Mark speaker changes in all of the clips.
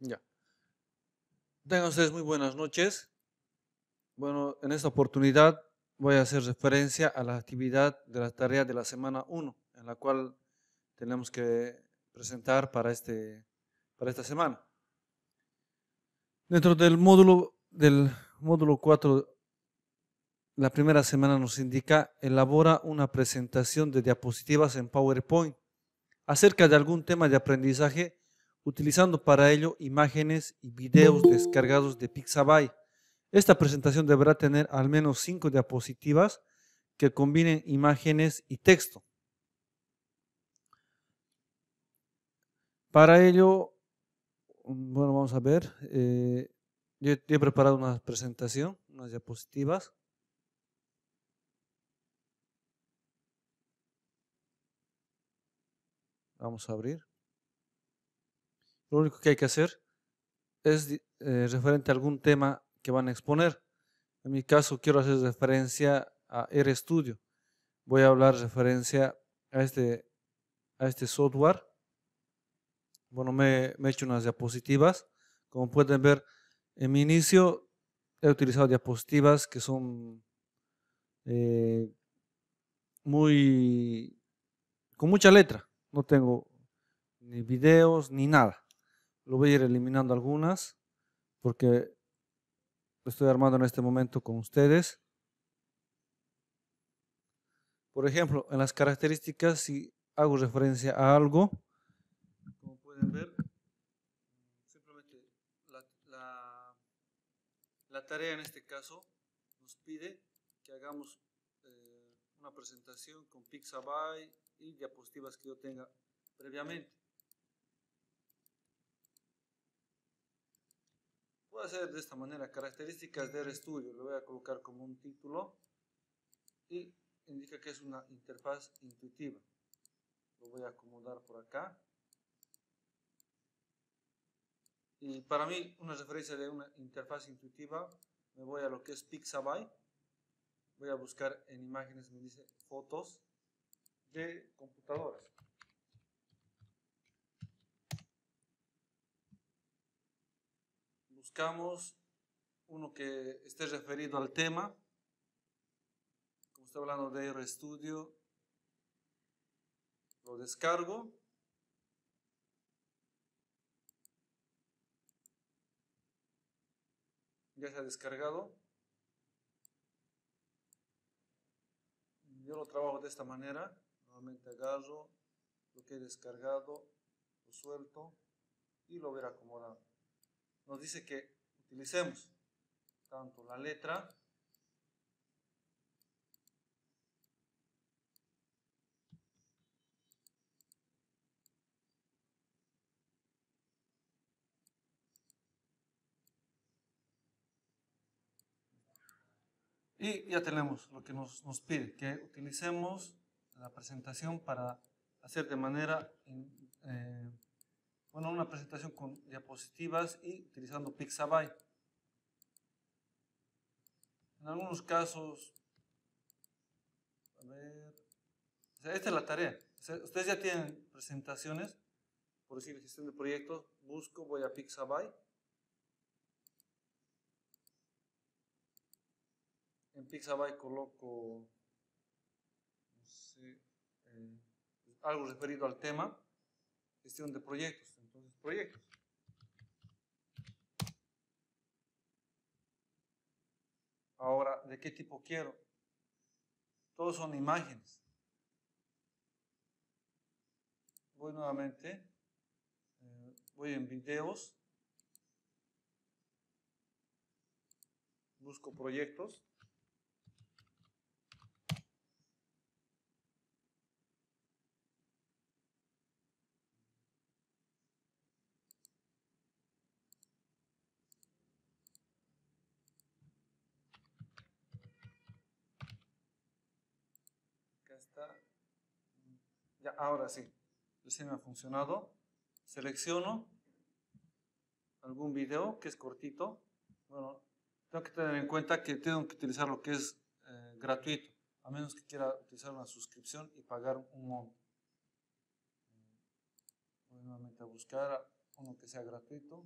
Speaker 1: Ya. Tengan ustedes muy buenas noches. Bueno, en esta oportunidad voy a hacer referencia a la actividad de la tarea de la semana 1, en la cual tenemos que presentar para, este, para esta semana. Dentro del módulo, del módulo 4, la primera semana nos indica, elabora una presentación de diapositivas en PowerPoint acerca de algún tema de aprendizaje utilizando para ello imágenes y videos descargados de Pixabay. Esta presentación deberá tener al menos cinco diapositivas que combinen imágenes y texto. Para ello, mm, bueno, vamos a ver. Eh, yo, he preparado una presentación, unas diapositivas. Vamos a abrir. Lo único que hay que hacer es eh, referente a algún tema que van a exponer. En mi caso quiero hacer referencia a RStudio. Voy a hablar referencia a este, a este software. Bueno, me, he hecho unas diapositivas. Como pueden ver, en mi inicio he utilizado diapositivas que son eh, muy con mucha letra. No tengo ni videos ni nada. Lo voy a ir eliminando algunas porque lo estoy armando en este momento con ustedes. Por ejemplo, en las características, si hago referencia a algo, como pueden ver, simplemente la, tarea en este caso nos pide que hagamos eh, una presentación con Pixabay y diapositivas que yo tenga previamente. Voy a hacer de esta manera características del estudio. Lo voy a colocar como un título y indica que es una interfaz intuitiva. Lo voy a acomodar por acá. Y para mí, una referencia de una interfaz intuitiva, me voy a lo que es Pixabay. Voy a buscar en imágenes, me dice fotos de computadoras. buscamos uno que esté referido al tema, como estoy hablando de RStudio, lo descargo. Ya se ha descargado. Yo lo trabajo de esta manera. Nuevamente agarro lo que he descargado, lo suelto y lo verá acomodado nos dice que utilicemos tanto la letra Y ya tenemos lo que nos, nos, pide, que utilicemos la presentación para hacer de manera eh, bueno, una presentación con diapositivas y utilizando Pixabay. En algunos casos, a ver, esta es la tarea. ustedes ya tienen presentaciones, por decir, gestión de proyectos, busco, voy a Pixabay. En Pixabay coloco, eh, algo referido al tema, gestión de proyectos proyectos. Ahora, ¿de qué tipo quiero? Todos son imágenes. Voy nuevamente, eh, voy en videos, busco proyectos. ahora sí. Se me ha funcionado. Selecciono algún video que es cortito. Bueno, tengo que tener en cuenta que tengo que utilizar lo que es eh, gratuito, a menos que quiera utilizar una suscripción y pagar un monto. Voy nuevamente a buscar uno que sea gratuito.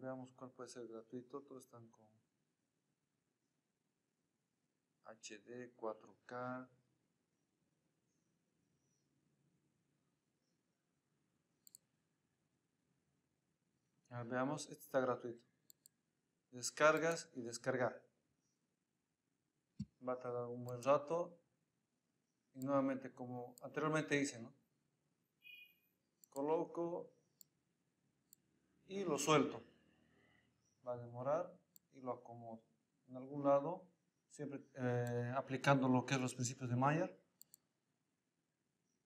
Speaker 1: veamos cuál puede ser gratuito, todos están con HD, 4K. veamos, este está gratuito. Descargas y descargar. Va a tardar un buen rato. Y nuevamente, como anteriormente hice, ¿no? Coloco y lo suelto. Va a demorar y lo acomodo. En algún lado siempre eh, aplicando lo que es los principios de Mayer.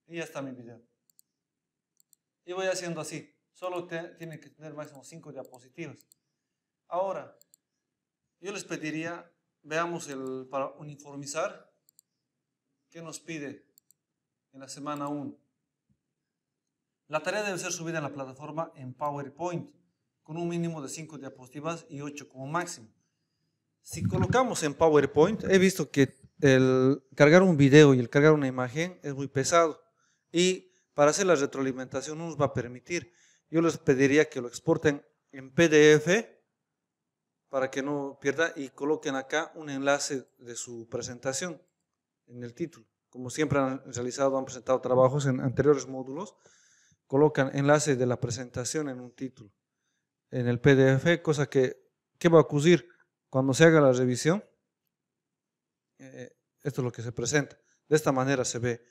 Speaker 1: Y ya está mi video. Y voy haciendo así. Solo te, tiene que tener máximo 5 diapositivas. Ahora, yo les pediría, veamos el, para uniformizar, ¿qué nos pide en la semana 1? La tarea debe ser subida en la plataforma en PowerPoint, con un mínimo de 5 diapositivas y 8 como máximo. Si colocamos en PowerPoint, he visto que el cargar un video y el cargar una imagen es muy pesado y para hacer la retroalimentación no nos va a permitir. Yo les pediría que lo exporten en PDF para que no pierda y coloquen acá un enlace de su presentación en el título. Como siempre han realizado, han presentado trabajos en anteriores módulos, colocan enlace de la presentación en un título, en el PDF, cosa que ¿qué va a acudir cuando se haga la revisión, eh, esto es lo que se presenta. De esta manera se ve.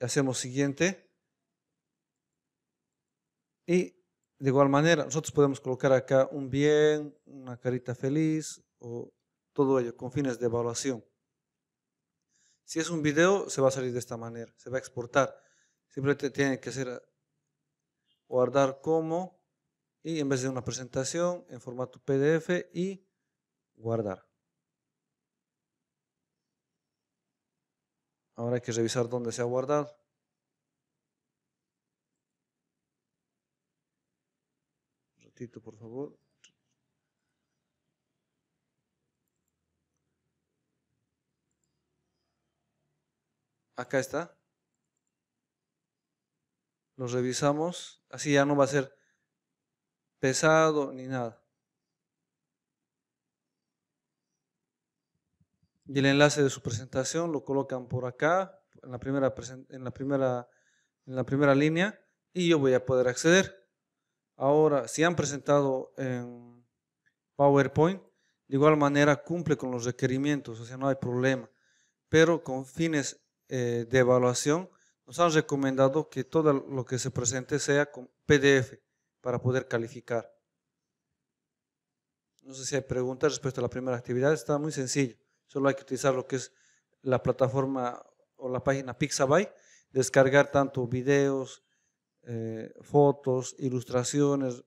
Speaker 1: Hacemos siguiente. Y de igual manera, nosotros podemos colocar acá un bien, una carita feliz o todo ello con fines de evaluación. Si es un video, se va a salir de esta manera, se va a exportar. Simplemente tiene que ser guardar como y en vez de una presentación en formato PDF y guardar. Ahora hay que revisar dónde se ha guardado. Un ratito, por favor. Acá está. Lo revisamos. Así ya no va a ser pesado ni nada. y el enlace de su presentación lo colocan por acá, en la primera, en la primera, en la primera línea, y yo voy a poder acceder. Ahora, si han presentado en PowerPoint, de igual manera cumple con los requerimientos, o sea, no hay problema. Pero con fines eh, de evaluación, nos han recomendado que todo lo que se presente sea con PDF para poder calificar. No sé si hay preguntas respecto a la primera actividad, está muy sencillo. Solo hay que utilizar lo que es la plataforma o la página Pixabay, descargar tanto videos, eh, fotos, ilustraciones,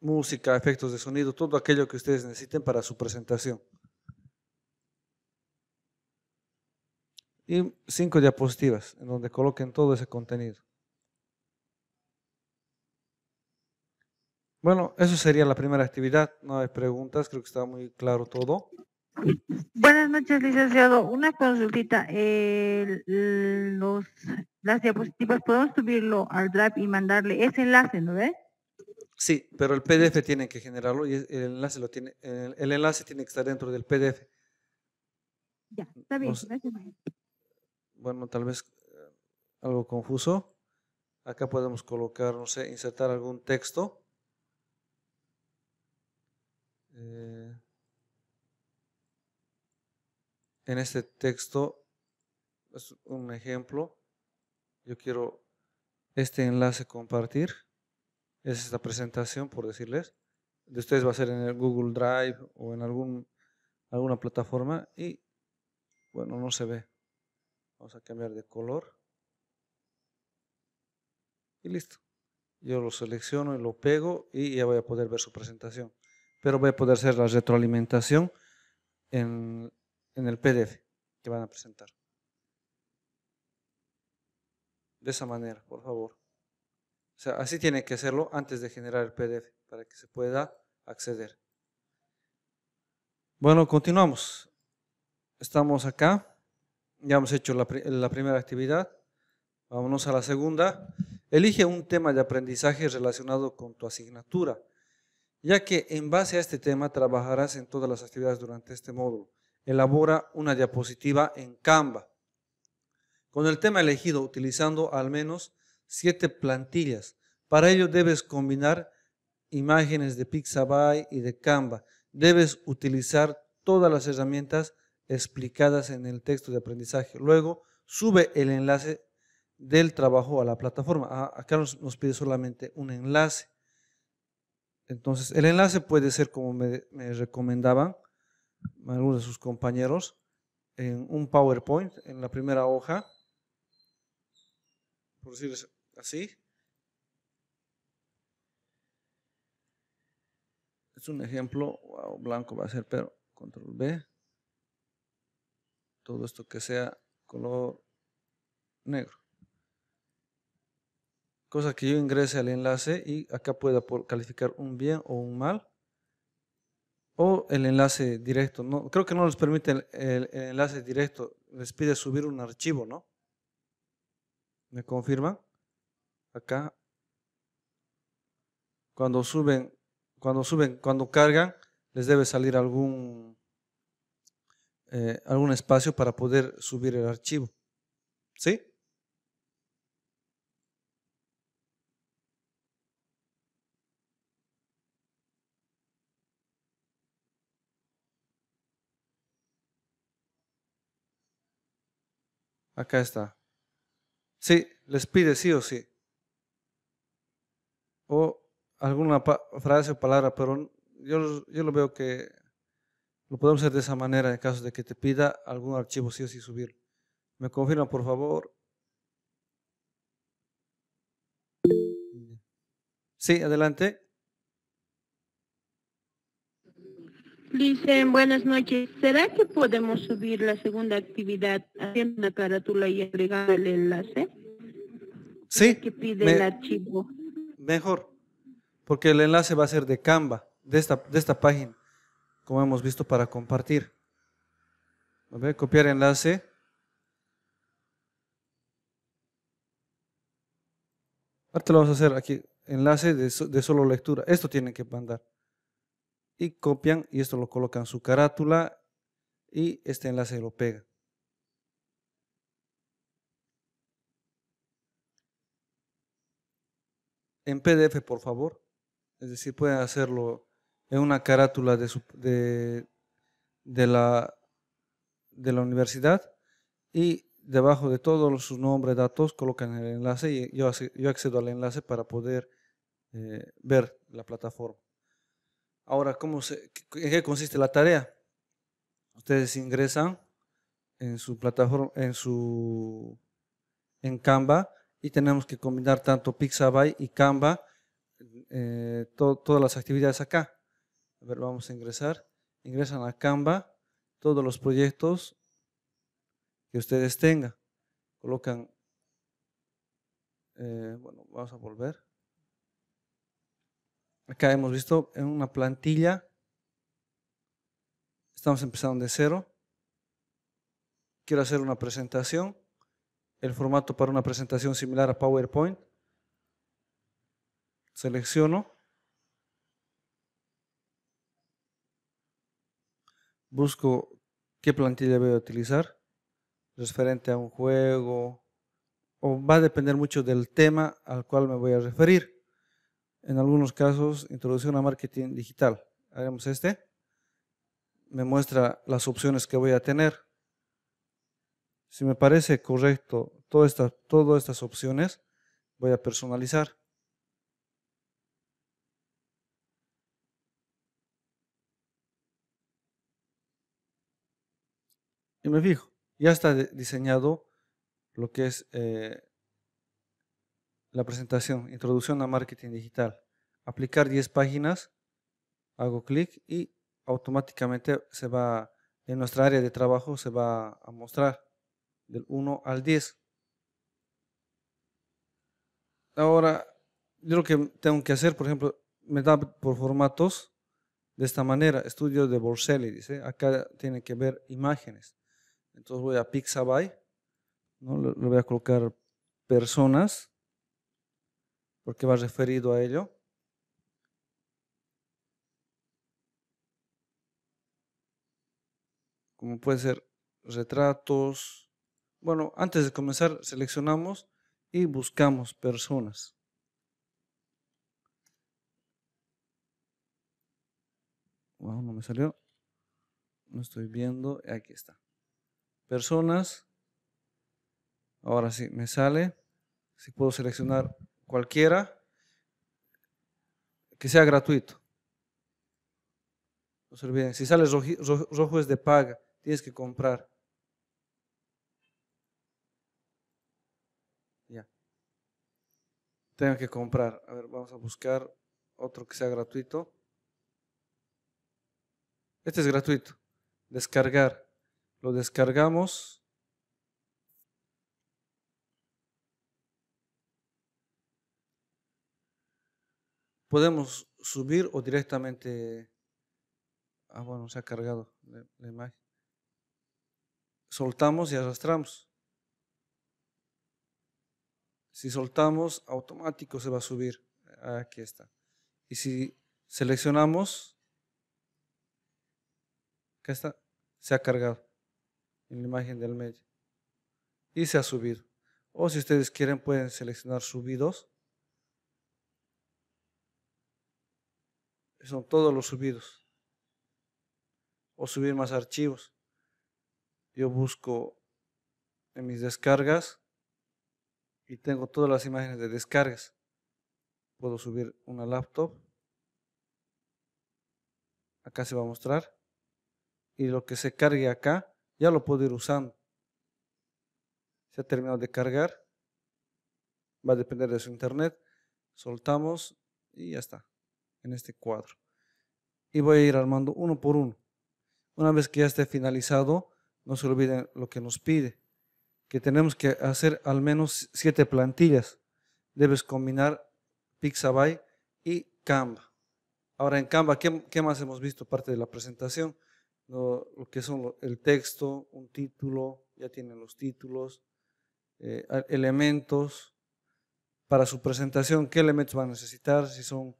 Speaker 1: música, efectos de sonido, todo aquello que ustedes necesiten para su presentación. Y cinco diapositivas en donde coloquen todo ese contenido. Bueno, eso sería la primera actividad. No hay preguntas, creo que está muy claro todo. Buenas noches, licenciado. Una consultita. los, las diapositivas, ¿podemos subirlo al Drive y mandarle ese enlace, no ve? Sí, pero el PDF tiene que generarlo y el enlace, lo tiene, el, enlace tiene que estar dentro del PDF. Ya, está bien. Bueno, tal vez eh, algo confuso. Acá podemos colocar, no sé, insertar algún texto. Eh, en este texto, es un ejemplo, yo quiero este enlace compartir, es esta presentación por decirles, de ustedes va a ser en el Google Drive o en algún, alguna plataforma y bueno, no se ve. Vamos a cambiar de color y listo. Yo lo selecciono y lo pego y ya voy a poder ver su presentación. Pero voy a poder hacer la retroalimentación en en el PDF que van a presentar. De esa manera, por favor. O sea, así tiene que hacerlo antes de generar el PDF para que se pueda acceder. Bueno, continuamos. Estamos acá. Ya hemos hecho la, la primera actividad. Vámonos a la segunda. Elige un tema de aprendizaje relacionado con tu asignatura, ya que en base a este tema trabajarás en todas las actividades durante este módulo elabora una diapositiva en Canva con el tema elegido utilizando al menos siete plantillas. Para ello debes combinar imágenes de Pixabay y de Canva. Debes utilizar todas las herramientas explicadas en el texto de aprendizaje. Luego, sube el enlace del trabajo a la plataforma. Ah, acá nos, pide solamente un enlace. Entonces, el enlace puede ser como me, me recomendaban, algunos de sus compañeros, en un PowerPoint, en la primera hoja, por decirles así. Es un ejemplo, blanco va a ser, pero control B. Todo esto que sea color negro. Cosa que yo ingrese al enlace y acá pueda calificar un bien o un mal o el enlace directo. No, creo que no les permite el, enlace directo. Les pide subir un archivo, ¿no? ¿Me confirman? Acá. Cuando suben, cuando suben, cuando cargan, les debe salir algún, eh, algún espacio para poder subir el archivo. ¿Sí? Acá está. Sí, les pide sí o sí. O alguna frase o palabra, pero yo, yo lo veo que lo podemos hacer de esa manera en caso de que te pida algún archivo sí o sí subir. ¿Me confirma, por favor? Sí, adelante. Dicen, buenas noches. ¿Será que podemos subir la segunda actividad haciendo una carátula y agregando el enlace? Sí. Que pide el archivo. Mejor, porque el enlace va a ser de Canva, de esta, de esta página, como hemos visto para compartir. A ver, copiar enlace. Ahora lo vamos a hacer aquí, enlace de, de solo lectura. Esto tiene que mandar y copian y esto lo colocan su carátula y este enlace lo pega. En PDF, por favor. Es decir, pueden hacerlo en una carátula de, de, la, de la universidad y debajo de todos sus nombres, datos, colocan el enlace y yo, yo accedo al enlace para poder eh, ver la plataforma. Ahora, ¿en qué consiste la tarea? Ustedes ingresan en su plataforma, en su en Canva y tenemos que combinar tanto Pixabay y Canva, eh, todas las actividades acá. A ver, vamos a ingresar. Ingresan a Canva, todos los proyectos que ustedes tengan. Colocan, eh, bueno, vamos a volver. Acá hemos visto en una plantilla, estamos empezando de cero. Quiero hacer una presentación, el formato para una presentación similar a PowerPoint. Selecciono. Busco qué plantilla voy a utilizar, referente a un juego, o va a depender mucho del tema al cual me voy a referir. En algunos casos, introducción a marketing digital. Hagamos este. Me muestra las opciones que voy a tener. Si me parece correcto todas estas, todas estas opciones, voy a personalizar. Y me fijo, ya está diseñado lo que es eh, la presentación, introducción a marketing digital, aplicar 10 páginas, hago clic y automáticamente se va, en nuestra área de trabajo se va a mostrar del 1 al 10. Ahora, yo lo que tengo que hacer, por ejemplo, me da por formatos de esta manera, estudio de Borselli, dice, acá tiene que ver imágenes. Entonces voy a Pixabay, ¿no? voy a colocar personas, porque va referido a ello. Como puede ser retratos. Bueno, antes de comenzar seleccionamos y buscamos personas. Wow, no me salió. No estoy viendo. Aquí está. Personas. Ahora sí, me sale. Si puedo seleccionar cualquiera que sea gratuito. No se olviden, si sale rojo, es de paga, tienes que comprar. Ya. Tengo que comprar. A ver, vamos a buscar otro que sea gratuito. Este es gratuito. Descargar. Lo descargamos. podemos subir o directamente. Ah, bueno, se ha cargado la, imagen. Soltamos y arrastramos. Si soltamos, automático se va a subir. Ah, aquí está. Y si seleccionamos, acá está, se ha cargado en la imagen del medio. Y se ha subido. O si ustedes quieren, pueden seleccionar subidos son todos los subidos. O subir más archivos. Yo busco en mis descargas y tengo todas las imágenes de descargas. Puedo subir una laptop. Acá se va a mostrar. Y lo que se cargue acá, ya lo puedo ir usando. Se ha terminado de cargar. Va a depender de su internet. Soltamos y ya está en este cuadro. Y voy a ir armando uno por uno. Una vez que ya esté finalizado, no se olviden lo que nos pide, que tenemos que hacer al menos siete plantillas. Debes combinar Pixabay y Canva. Ahora en Canva, ¿qué, más hemos visto? Parte de la presentación, lo, que son el texto, un título, ya tienen los títulos, eh, elementos para su presentación, qué elementos van a necesitar, si son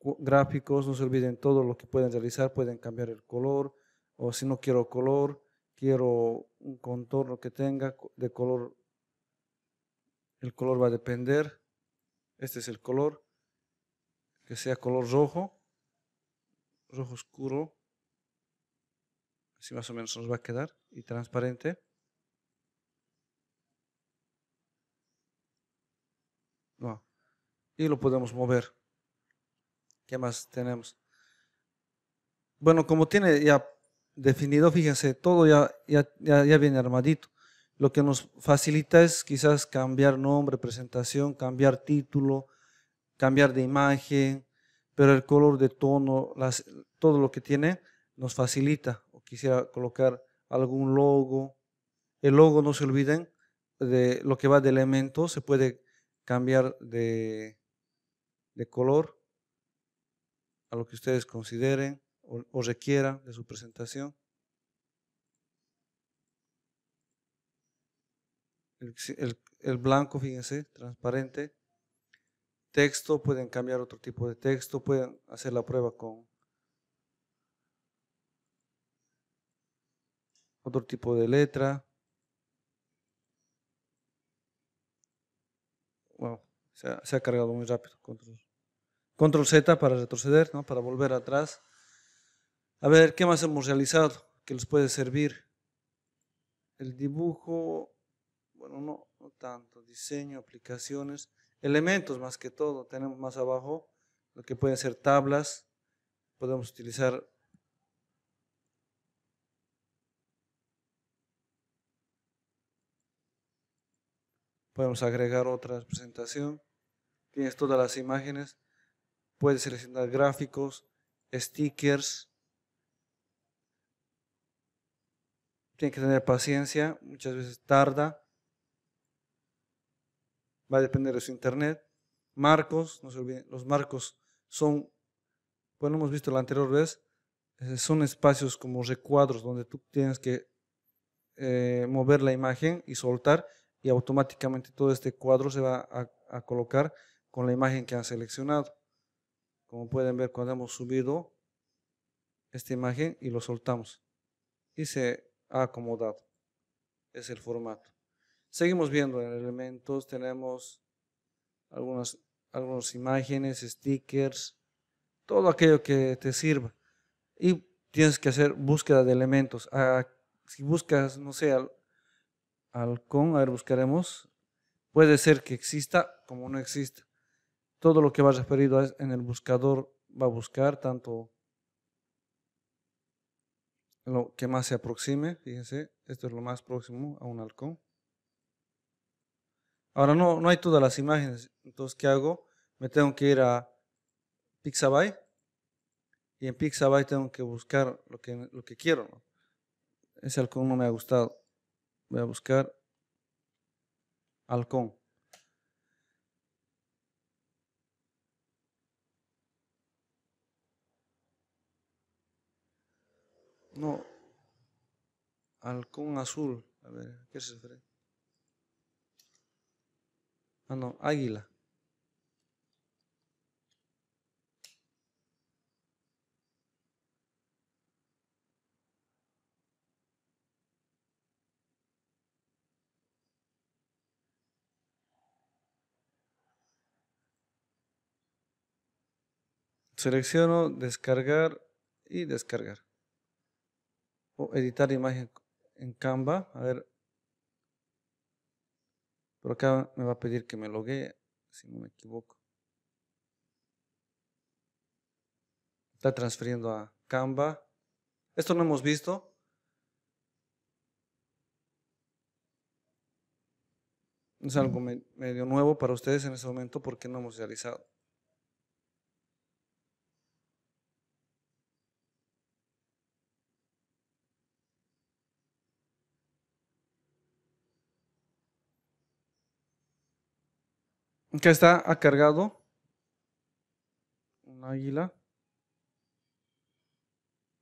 Speaker 1: gráficos, no se olviden todo lo que pueden realizar, pueden cambiar el color, o si no quiero color, quiero un contorno que tenga de color, el color va a depender, este es el color, que sea color rojo, rojo oscuro, así más o menos nos va a quedar, y transparente. Y lo podemos mover. ¿Qué más tenemos? Bueno, como tiene ya definido, fíjense, todo ya, ya, viene armadito. Lo que nos facilita es quizás cambiar nombre, presentación, cambiar título, cambiar de imagen, pero el color de tono, todo lo que tiene nos facilita. O quisiera colocar algún logo. El logo, no se olviden, de lo que va de elementos se puede cambiar de, de color a lo que ustedes consideren o, requieran de su presentación. El, blanco, fíjense, transparente. Texto, pueden cambiar otro tipo de texto, pueden hacer la prueba con otro tipo de letra. Bueno, se ha, cargado muy rápido. Control. Control Z para retroceder, para volver atrás. A ver, ¿qué más hemos realizado que les puede servir? El dibujo, bueno, no, no tanto, diseño, aplicaciones, elementos más que todo. Tenemos más abajo lo que pueden ser tablas, podemos utilizar podemos agregar otra presentación. Tienes todas las imágenes puedes seleccionar gráficos, stickers. Tienes que tener paciencia, muchas veces tarda. Va a depender de su internet. Marcos, no se olviden, los marcos son, bueno, hemos visto la anterior vez, eh, son espacios como recuadros donde tú tienes que eh, mover la imagen y soltar y automáticamente todo este cuadro se va a, a colocar con la imagen que han seleccionado. Como pueden ver, cuando hemos subido esta imagen y lo soltamos. Y se ha acomodado. Es el formato. Seguimos viendo en elementos. Tenemos algunas, algunas imágenes, stickers. Todo aquello que te sirva. Y tienes que hacer búsqueda de elementos. Ah, si buscas, no sé, al, halcón, a ver, buscaremos. Puede ser que exista como no exista todo lo que va referido en el buscador va a buscar, tanto lo que más se aproxime, fíjense, esto es lo más próximo a un halcón. Ahora no, no hay todas las imágenes, entonces ¿qué hago? Me tengo que ir a Pixabay y en Pixabay tengo que buscar lo que, lo que quiero. Ese halcón no me ha gustado. Voy a buscar halcón. No. Halcón azul. A ver, ¿qué se refiere? Ah, no, águila. Selecciono descargar y descargar editar imagen en Canva. A ver. Por acá me va a pedir que me logue, si no me equivoco. Está transfiriendo a Canva. Esto no hemos visto. Es algo medio nuevo para ustedes en este momento porque no hemos realizado. que está acargado un águila.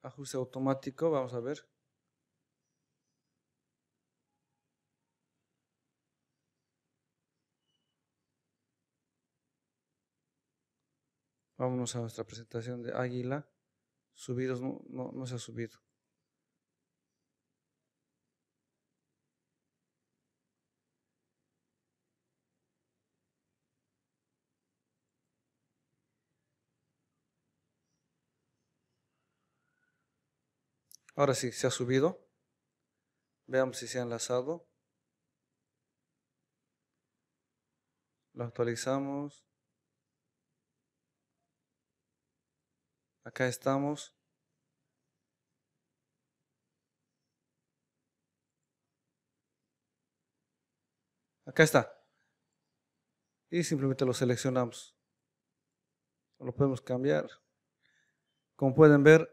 Speaker 1: Ajuste automático, vamos a ver. Vámonos a nuestra presentación de águila. Subidos, no, no se ha subido. Ahora sí, se ha subido. Veamos si se ha enlazado. Lo actualizamos. Acá estamos. Acá está. Y simplemente lo seleccionamos. Lo podemos cambiar. Como pueden ver,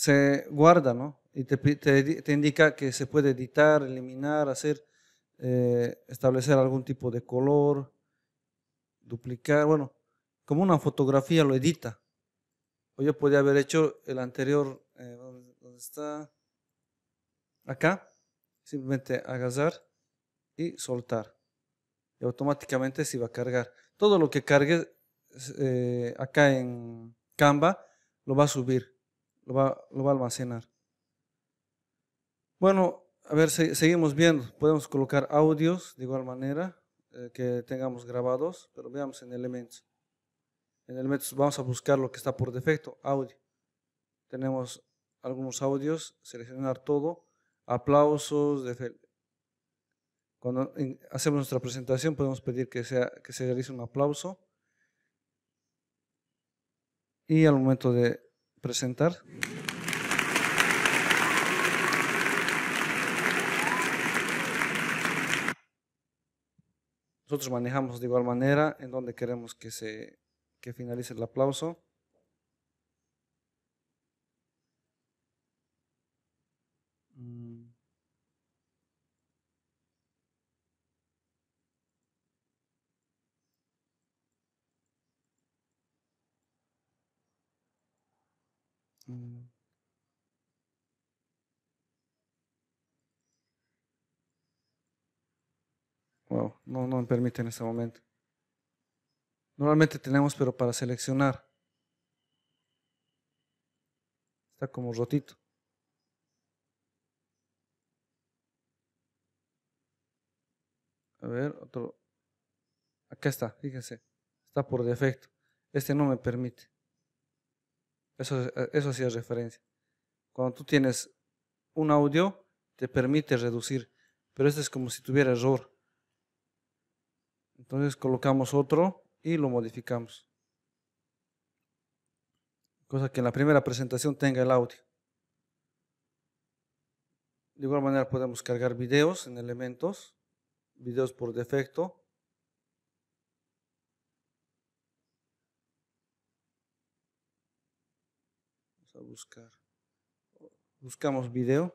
Speaker 1: se guarda, ¿no? Y te, indica que se puede editar, eliminar, hacer, eh, establecer algún tipo de color, duplicar, bueno, como una fotografía lo edita. O yo podría haber hecho el anterior, eh, ¿dónde está? Acá, simplemente agazar y soltar. Y automáticamente se va a cargar. Todo lo que cargue eh, acá en Canva lo va a subir lo va, a almacenar. Bueno, a ver, si seguimos viendo. Podemos colocar audios de igual manera eh, que tengamos grabados, pero veamos en elementos. En elementos vamos a buscar lo que está por defecto, audio. Tenemos algunos audios, seleccionar todo, aplausos, cuando hacemos nuestra presentación podemos pedir que, sea, que se realice un aplauso. Y al momento de presentar. Nosotros manejamos de igual manera en donde queremos que se que finalice el aplauso. Mm. Wow, no, no me permite en este momento. Normalmente tenemos, pero para seleccionar. Está como rotito. A ver, otro. Acá está, fíjense. Está por defecto. Este no me permite. Eso, hacía eh, referencia. Cuando tú tienes un audio, te permite reducir, pero este es como si tuviera error. Entonces colocamos otro y lo modificamos. Cosa que en la primera presentación tenga el audio. De igual manera podemos cargar videos en elementos, videos por defecto, a buscar. Buscamos video.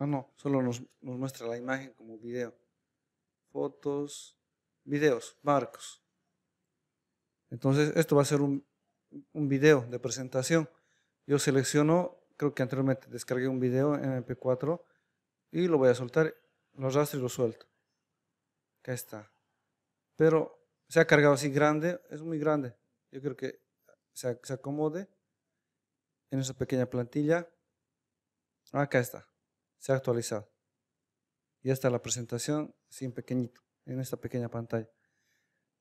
Speaker 1: Ah, no, solo nos, muestra la imagen como video. Fotos, videos, marcos. Entonces, esto va a ser un, un video de presentación. Yo selecciono creo que anteriormente descargué un video en MP4 y lo voy a soltar, lo arrastro y lo suelto. Acá está. Pero se ha cargado así grande, es muy grande. Yo creo que se, acomode en esa pequeña plantilla. Acá está, se ha actualizado. Ya está la presentación, así en pequeñito, en esta pequeña pantalla.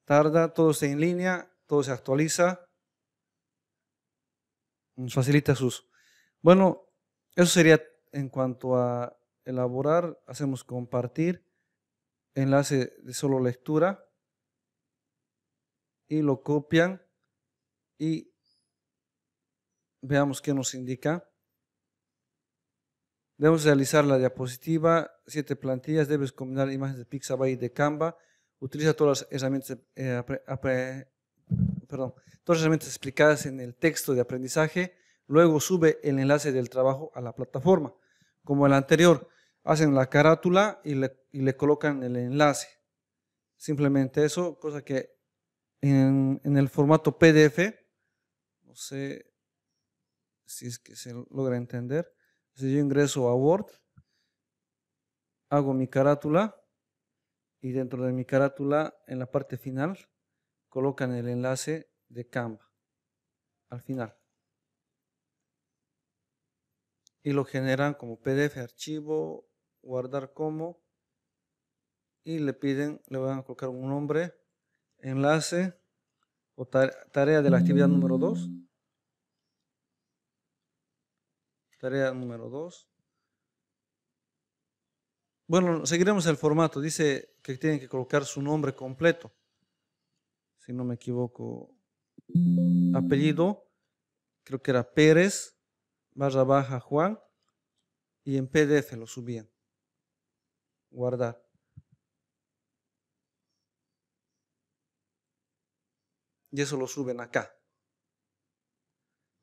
Speaker 1: Tarda, todo está en línea, todo se actualiza. Nos facilita su uso. Bueno, eso sería en cuanto a elaborar. Hacemos compartir, enlace de solo lectura y lo copian y veamos qué nos indica. Debemos realizar la diapositiva, siete plantillas, debes combinar imágenes de Pixabay y de Canva, utiliza todas las herramientas, eh, todas las herramientas explicadas en el texto de aprendizaje, Luego sube el enlace del trabajo a la plataforma, como el anterior. Hacen la carátula y le, colocan el enlace. Simplemente eso, cosa que en, el formato PDF, no sé si es que se logra entender. Si yo ingreso a Word, hago mi carátula y dentro de mi carátula, en la parte final, colocan el enlace de Canva al final y lo generan como PDF, archivo, guardar como y le piden, le van a colocar un nombre, enlace o tarea de la actividad número 2. Tarea número 2. Bueno, seguiremos el formato. Dice que tienen que colocar su nombre completo. Si no me equivoco, apellido, creo que era Pérez barra baja Juan y en PDF lo subían. Guardar. Y eso lo suben acá.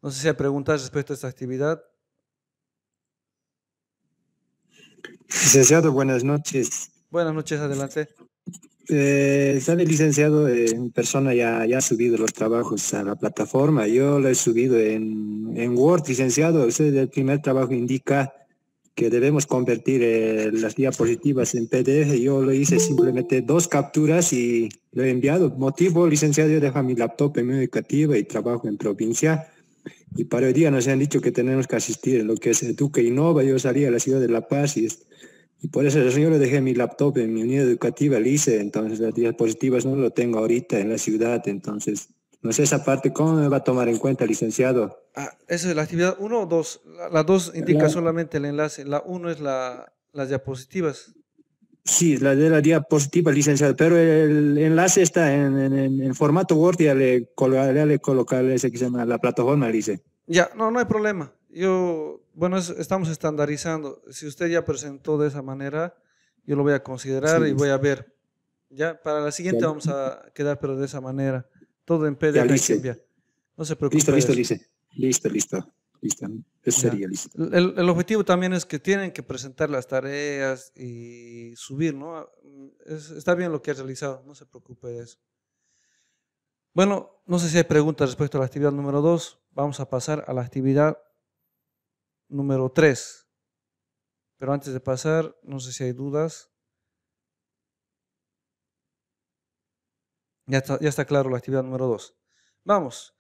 Speaker 1: No sé si hay preguntas respecto a esta actividad. Licenciado, buenas noches. Buenas noches, adelante. Eh, el licenciado en persona ya, ya ha subido los trabajos a la plataforma. Yo lo he subido en, en Word, licenciado. Usted el primer trabajo indica que debemos convertir eh, las diapositivas en PDF. Yo lo hice simplemente dos capturas y lo he enviado. Motivo, licenciado, yo dejo mi laptop en mi educativa y trabajo en provincia. Y para hoy día nos han dicho que tenemos que asistir en lo que es Educa Innova. Yo salí a la ciudad de La Paz y... Es, y por eso yo le dejé mi laptop en mi unidad educativa, Lice. entonces las diapositivas no lo tengo ahorita en la ciudad, entonces no sé esa parte, ¿cómo me va a tomar en cuenta, licenciado? Ah, esa es la actividad 1 o 2. La 2 indica solamente el enlace, la 1 es la, las diapositivas. Sí, la de la diapositiva, licenciado, pero el enlace está en, formato Word y le, colo, le colocaré ese que se llama la plataforma, Lice. Ya, no, no hay problema. Yo bueno, estamos estandarizando. Si usted ya presentó de esa manera, yo lo voy a considerar y voy a ver. Ya, para la siguiente vamos a quedar, pero de esa manera. Todo en PDF. no se preocupe. Listo, listo, listo. Listo, listo. Eso sería listo. El, objetivo también es que tienen que presentar las tareas y subir, ¿no? está bien lo que ha realizado, no se preocupe de eso. Bueno, no sé si hay preguntas respecto a la actividad número dos. Vamos a pasar a la actividad número 3. Pero antes de pasar, no sé si hay dudas. Ya está, ya está claro la actividad número 2. Vamos.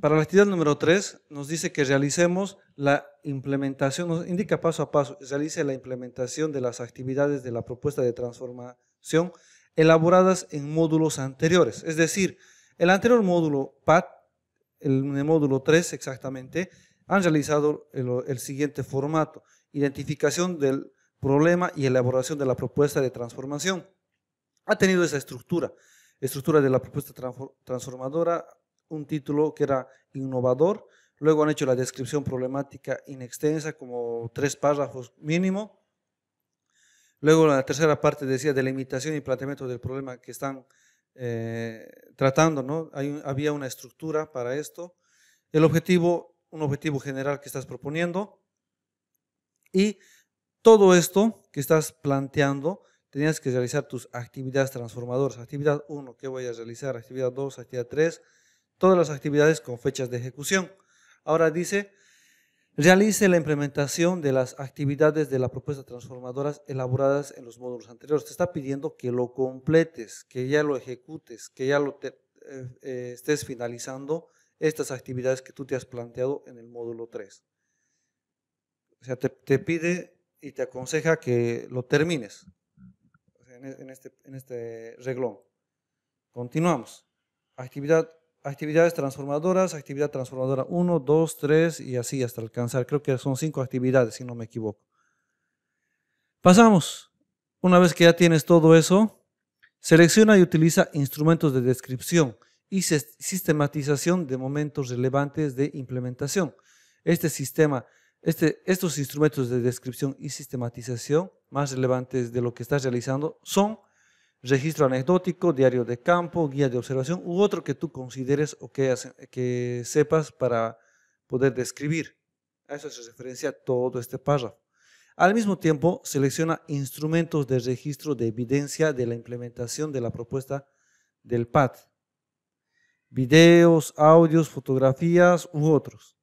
Speaker 1: Para la actividad número 3 nos dice que realicemos la implementación, nos indica paso a paso, realice la implementación de las actividades de la propuesta de transformación elaboradas en módulos anteriores. Es decir, el anterior módulo PAT, el módulo 3 exactamente, han realizado el, siguiente formato, identificación del problema y elaboración de la propuesta de transformación. Ha tenido esa estructura, estructura de la propuesta transformadora, un título que era innovador, luego han hecho la descripción problemática inextensa, como tres párrafos mínimo, luego la tercera parte decía delimitación y planteamiento del problema que están eh, tratando, ¿no? había una estructura para esto, el objetivo un objetivo general que estás proponiendo y todo esto que estás planteando, tenías que realizar tus actividades transformadoras. Actividad 1, ¿qué voy a realizar? Actividad 2, actividad 3, todas las actividades con fechas de ejecución. Ahora dice, realice la implementación de las actividades de la propuesta transformadoras elaboradas en los módulos anteriores. Te está pidiendo que lo completes, que ya lo ejecutes, que ya lo eh, eh, estés finalizando estas actividades que tú te has planteado en el módulo 3. O sea, te, pide y te aconseja que lo termines e, este, en este, reglón. Continuamos. Actividad, actividades transformadoras, actividad transformadora 1, 2, 3 y así hasta alcanzar. Creo que son 5 actividades, si no me equivoco. Pasamos. Una vez que ya tienes todo eso, selecciona y utiliza instrumentos de descripción y sistematización de momentos relevantes de implementación. Este sistema, este, estos instrumentos de descripción y sistematización más relevantes de lo que estás realizando son registro anecdótico, diario de campo, guía de observación u otro que tú consideres o que, que sepas para poder describir. A eso se referencia todo este párrafo. Al mismo tiempo, selecciona instrumentos de registro de evidencia de la implementación de la propuesta del PAD videos, audios, fotografías u otros.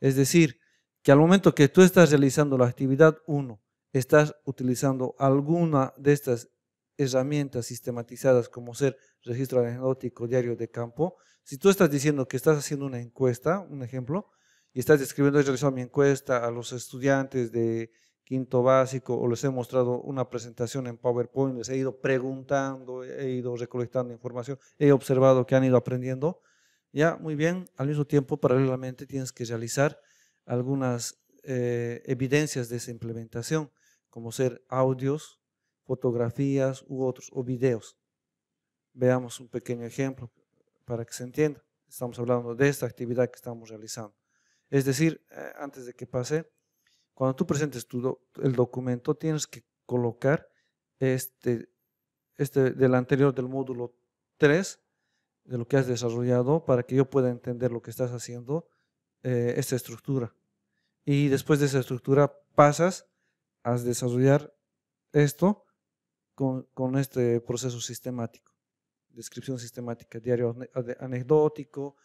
Speaker 1: Es decir, que al momento que tú estás realizando la actividad 1, estás utilizando alguna de estas herramientas sistematizadas como ser registro anecdótico, diario de campo, si tú estás diciendo que estás haciendo una encuesta, un ejemplo, y estás describiendo, he realizado mi encuesta a los estudiantes de quinto básico o les he mostrado una presentación en PowerPoint, les he ido preguntando, he ido recolectando información, he observado que han ido aprendiendo. Ya, muy bien, al mismo tiempo, paralelamente, tienes que realizar algunas eh, evidencias de esa implementación, como ser audios, fotografías u otros, o videos. Veamos un pequeño ejemplo para que se entienda. Estamos hablando de esta actividad que estamos realizando. Es decir, eh, antes de que pase, cuando tú presentes tu el documento, tienes que colocar este, este del anterior del módulo 3 de lo que has desarrollado para que yo pueda entender lo que estás haciendo, eh, esta estructura. Y después de esa estructura pasas a desarrollar esto con, este proceso sistemático, descripción sistemática, diario anecdótico,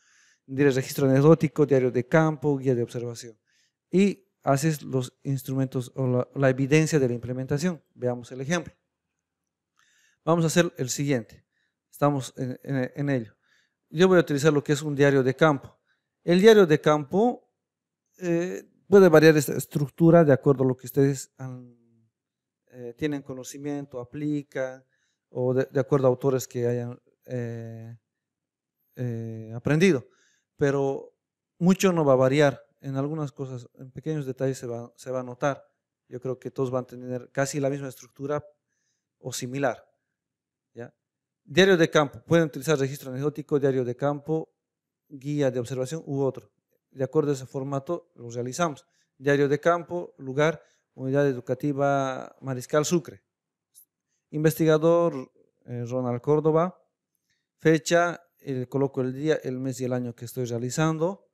Speaker 1: registro anecdótico, diario de campo, guía de observación. Y haces los instrumentos o la, evidencia de la implementación. Veamos el ejemplo. Vamos a hacer el siguiente. Estamos en, ello. Yo voy a utilizar lo que es un diario de campo. El diario de campo eh, puede variar esta estructura de acuerdo a lo que ustedes eh, tienen conocimiento, aplican, o de, acuerdo a autores que hayan eh, aprendido. Pero mucho no va a variar en algunas cosas, en pequeños detalles se va, a notar. Yo creo que todos van a tener casi la misma estructura o similar. Diario de campo, pueden utilizar registro anecdótico, diario de campo, guía de observación u otro. De acuerdo a ese formato, lo realizamos. Diario de campo, lugar, unidad educativa Mariscal Sucre. Investigador eh, Ronald Córdoba. Fecha, coloco el día, el mes y el año que estoy realizando.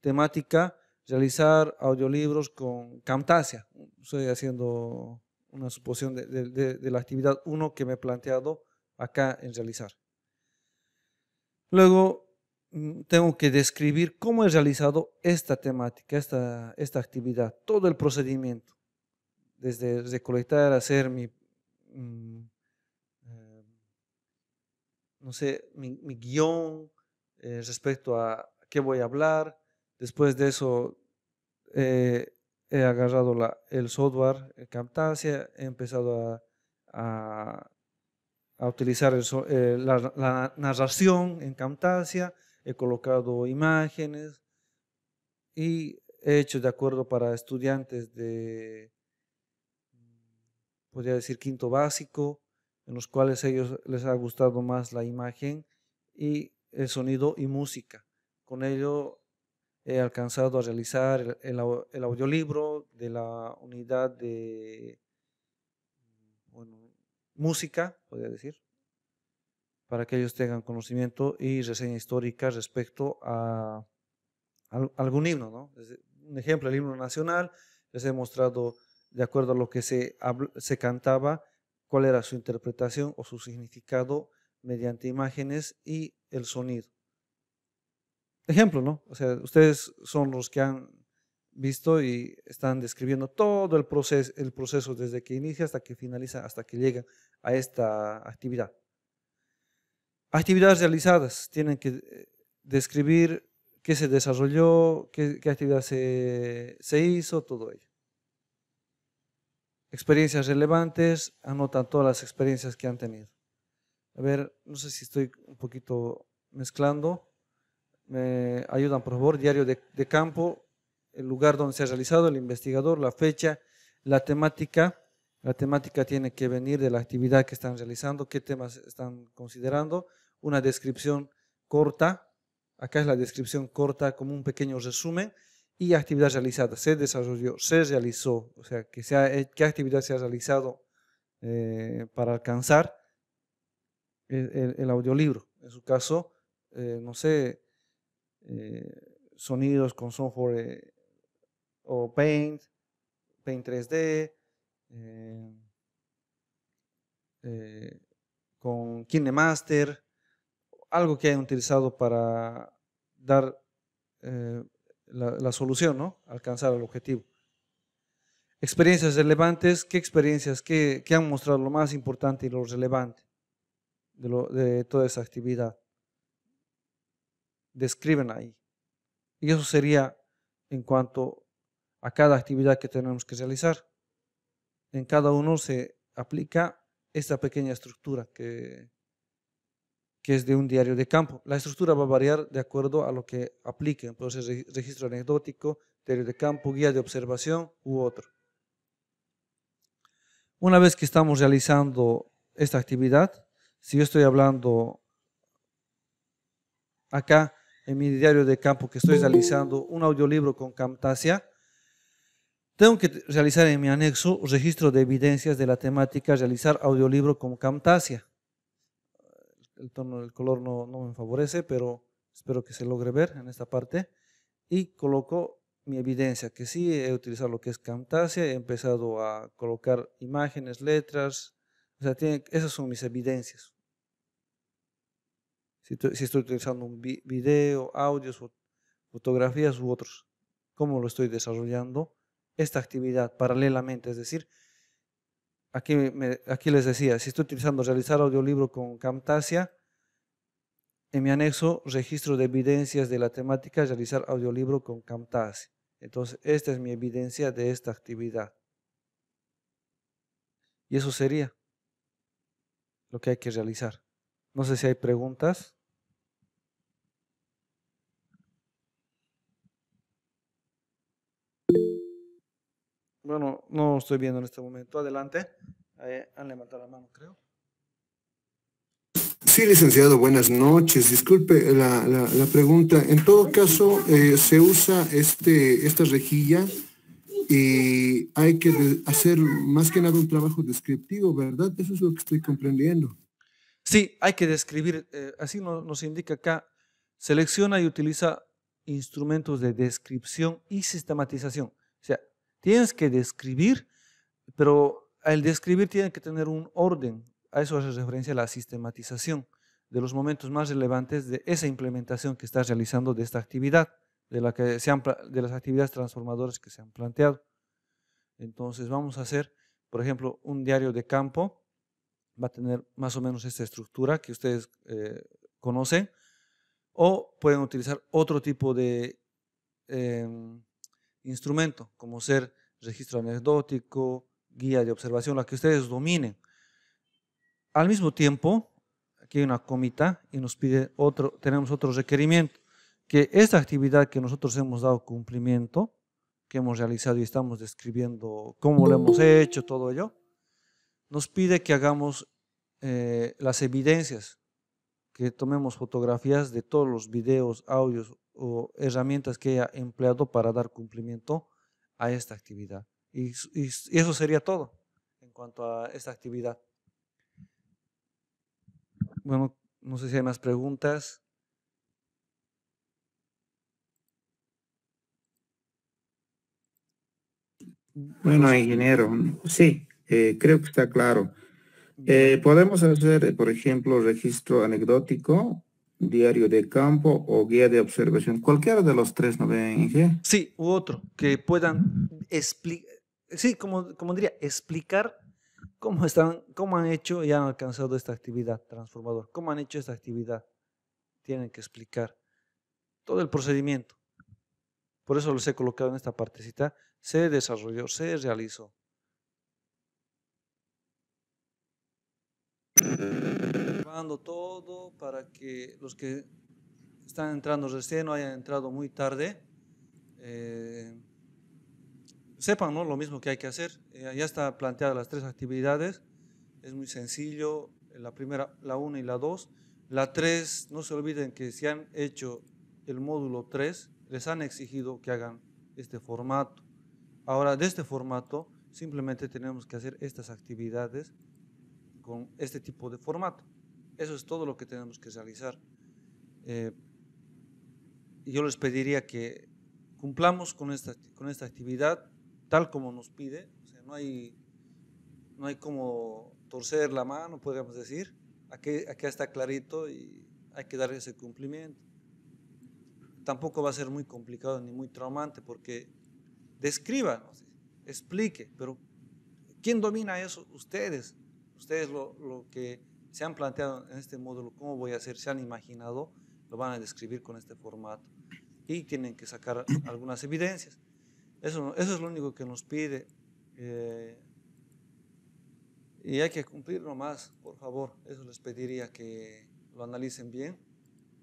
Speaker 1: Temática, realizar audiolibros con Camtasia. Estoy haciendo una suposición de, la actividad 1 que me he planteado acá en realizar. Luego mm, tengo que describir cómo he realizado esta temática, esta, actividad, todo el procedimiento, desde recolectar, hacer mi, mm, eh, no sé, mi, guión eh, respecto a qué voy a hablar, Después de eso, eh, he agarrado el software eh, Camtasia, he empezado a, utilizar eh, la, narración en Camtasia, he colocado imágenes y he hecho de acuerdo para estudiantes de, podría decir, quinto básico, en los cuales a ellos les ha gustado más la imagen y el sonido y música. Con ello he alcanzado a realizar el, audiolibro de la unidad de música, podría decir, para que ellos tengan conocimiento y reseña histórica respecto a, algún himno. ¿no? un ejemplo, el himno nacional, les he mostrado de acuerdo a lo que se, se cantaba, cuál era su interpretación o su significado mediante imágenes y el sonido ejemplo, ¿no? O sea, ustedes son los que han visto y están describiendo todo el proceso, el proceso desde que inicia hasta que finaliza, hasta que llega a esta actividad. Actividades realizadas, tienen que eh, describir qué se desarrolló, qué, actividad se, se hizo, todo ello. Experiencias relevantes, anotan todas las experiencias que han tenido. A ver, no sé si estoy un poquito mezclando me ayudan por favor, diario de, campo, el lugar donde se ha realizado, el investigador, la fecha, la temática. La temática tiene que venir de la actividad que están realizando, qué temas están considerando, una descripción corta, acá es la descripción corta como un pequeño resumen, y actividad realizada, se desarrolló, se realizó, o sea, que sea, qué actividad se ha realizado eh, para alcanzar el, audiolibro. En su caso, eh, no sé, eh, sonidos con software eh, o Paint, Paint 3D, eh, con KineMaster, algo que hayan utilizado para dar la, solución, ¿no? Alcanzar el objetivo. Experiencias relevantes, ¿qué experiencias, que han mostrado lo más importante y lo relevante de toda esa actividad? describen ahí. Y eso sería en cuanto a cada actividad que tenemos que realizar. En cada uno se aplica esta pequeña estructura que, que es de un diario de campo. La estructura va a variar de acuerdo a lo que apliquen. Puede ser registro anecdótico, diario de campo, guía de observación u otro. Una vez que estamos realizando esta actividad, si yo estoy hablando acá en mi diario de campo que estoy realizando un audiolibro con Camtasia, tengo que realizar en mi anexo registro de evidencias de la temática, realizar audiolibro con Camtasia. El tono del color no, no me favorece, pero espero que se logre ver en esta parte. Y coloco mi evidencia, que sí he utilizado lo que es Camtasia, he empezado a colocar imágenes, letras, o sea, tiene, esas son mis evidencias. Si, estoy, utilizando un video, audios, fotografías u otros. ¿Cómo lo estoy desarrollando? Esta actividad paralelamente, es decir, aquí, aquí les decía, si estoy utilizando realizar audiolibro con Camtasia, en mi anexo, registro de evidencias de la temática, realizar audiolibro con Camtasia. Entonces, esta es mi evidencia de esta actividad. Y eso sería lo que hay que realizar. No sé si hay preguntas. Bueno, no estoy viendo en este momento. Adelante. Eh, han levantado la mano, creo. Sí, licenciado, buenas noches. Disculpe la, pregunta. En todo caso, eh, se usa este, esta rejilla y hay que hacer más que nada un trabajo descriptivo, ¿verdad? Eso es lo que estoy comprendiendo. Sí, hay que describir, eh, así nos indica acá, selecciona y utiliza instrumentos de descripción y sistematización. Tienes que describir, pero al describir tiene que tener un orden. A eso hace referencia la sistematización de los momentos más relevantes de esa implementación que estás realizando de esta actividad, de, las actividades transformadoras que se han planteado. Entonces vamos a hacer, por ejemplo, un diario de campo, va a tener más o menos esta estructura que ustedes eh, conocen, o pueden utilizar otro tipo de em, instrumento, como ser registro anecdótico, guía de observación, la que ustedes dominen. Al mismo tiempo, aquí hay una comita y nos pide otro, tenemos otro requerimiento, que esta actividad que nosotros hemos dado cumplimiento, que hemos realizado y estamos describiendo cómo lo hemos hecho, todo ello, nos pide que hagamos eh, las evidencias, que tomemos fotografías de todos los videos, audios o herramientas que haya empleado para dar cumplimiento a esta actividad. Y, eso sería todo en cuanto a esta actividad. Bueno, no sé si hay más preguntas. Bueno, ingeniero, sí, eh, creo que está claro. Eh, podemos hacer, por ejemplo, registro anecdótico diario de campo o guía de observación. Cualquiera de los tres, ¿no ven? ¿Sí? u otro, que puedan explicar, sí, como, como diría, explicar cómo, están, cómo han hecho y han alcanzado esta actividad transformadora, cómo han hecho esta actividad. Tienen que explicar todo el procedimiento. Por eso los he colocado en esta partecita. Se desarrolló, se realizó todo para que los que están entrando recién o hayan entrado muy tarde. Eh, sepan lo mismo que hay que hacer. Eh, ya está planteadas las tres actividades. Es muy sencillo. La primera, la 1 y la 2. La 3, no se olviden que si han hecho el módulo 3, les han exigido que hagan este formato. Ahora, de este formato, simplemente tenemos que hacer estas actividades con este tipo de formato. Eso es todo lo que tenemos que realizar. Eh, yo les pediría que cumplamos con esta, con esta actividad tal como nos pide. no hay, no hay como torcer la mano, podríamos decir. Aquí, está clarito y hay que dar ese cumplimiento. Tampoco va a ser muy complicado ni muy traumante porque describan, explique, pero ¿quién domina eso? Ustedes, ustedes lo que se han planteado en este módulo cómo voy a hacer, se han imaginado, lo van a describir con este formato y tienen que sacar algunas evidencias. Eso, es lo único que nos pide eh, y hay que cumplirlo más, por favor. Eso les pediría que lo analicen bien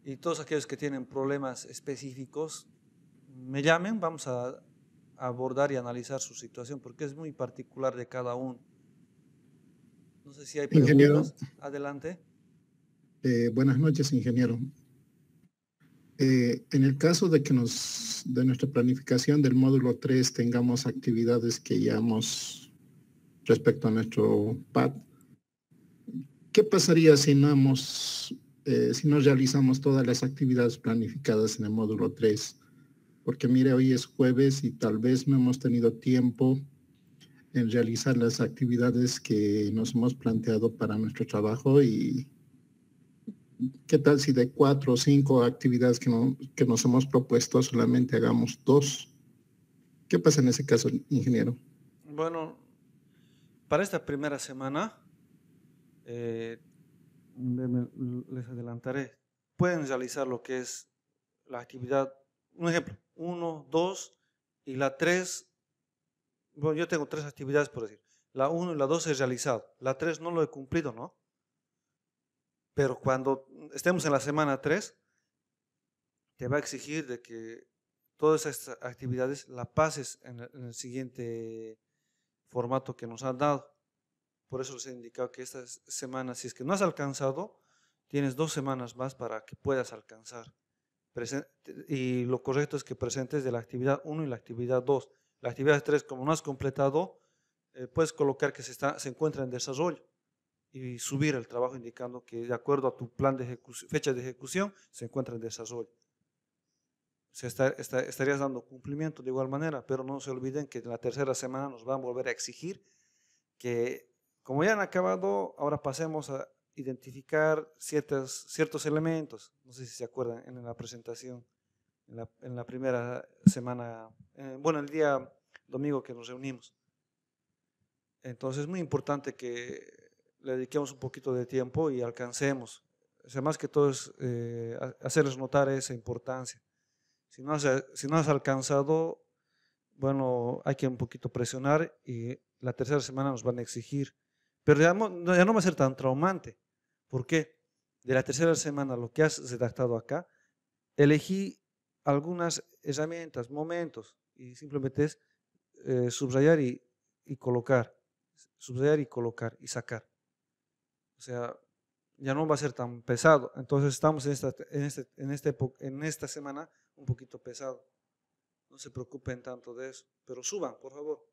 Speaker 1: y todos aquellos que tienen problemas específicos me llamen, vamos a abordar y analizar su situación porque es muy particular de cada uno. No sé si hay preguntas. Ingeniero, Adelante. Eh, buenas noches, ingeniero. Eh, en el caso de que nos, de nuestra planificación del módulo 3 tengamos actividades que llevamos respecto a nuestro PAD, ¿qué pasaría si no, eh, si no realizamos todas las actividades planificadas en el módulo 3? Porque mire, hoy es jueves y tal vez no hemos tenido tiempo en realizar las actividades que nos hemos planteado para nuestro trabajo y qué tal si de cuatro o cinco actividades que, que nos hemos propuesto solamente hagamos dos. ¿Qué pasa en ese caso, ingeniero? Bueno, para esta primera semana, eh, les adelantaré, pueden realizar lo que es la actividad, un ejemplo, uno, dos y la tres bueno, yo tengo tres actividades por decir. La 1 y la 2 he realizado. La 3 no lo he cumplido, ¿no? Pero cuando estemos en la semana 3, te va a exigir de que todas estas actividades las pases en el, siguiente formato que nos han dado. Por eso les he indicado que estas semanas, si es que no has alcanzado, tienes dos semanas más para que puedas alcanzar. Y lo correcto es que presentes de la actividad 1 y la actividad 2 la actividad 3, como no has completado, eh, puedes colocar que se, está, se encuentra en desarrollo y subir el trabajo indicando que de acuerdo a tu plan de fecha de ejecución se encuentra en desarrollo. Se estarías dando cumplimiento de igual manera, pero no se olviden que en la tercera semana nos van a volver a exigir que, como ya han acabado, ahora pasemos a identificar ciertos elementos. No sé si se acuerdan en la presentación, en la, primera semana, eh, bueno, el día domingo que nos reunimos. Entonces es muy importante que le dediquemos un poquito de tiempo y alcancemos. O sea, más que todo es eh, hacerles notar esa importancia. Si no, has, si no has alcanzado, bueno, hay que un poquito presionar y la tercera semana nos van a exigir. Pero ya no, va a ser tan traumante. ¿Por qué? De la tercera semana, lo que has redactado acá, elegí algunas herramientas, momentos, y simplemente es eh, subrayar y, colocar, subrayar y colocar y sacar. O sea, ya no va a ser tan pesado. Entonces estamos en este, este en esta semana un poquito pesado. No se preocupen tanto de eso, pero suban, por favor.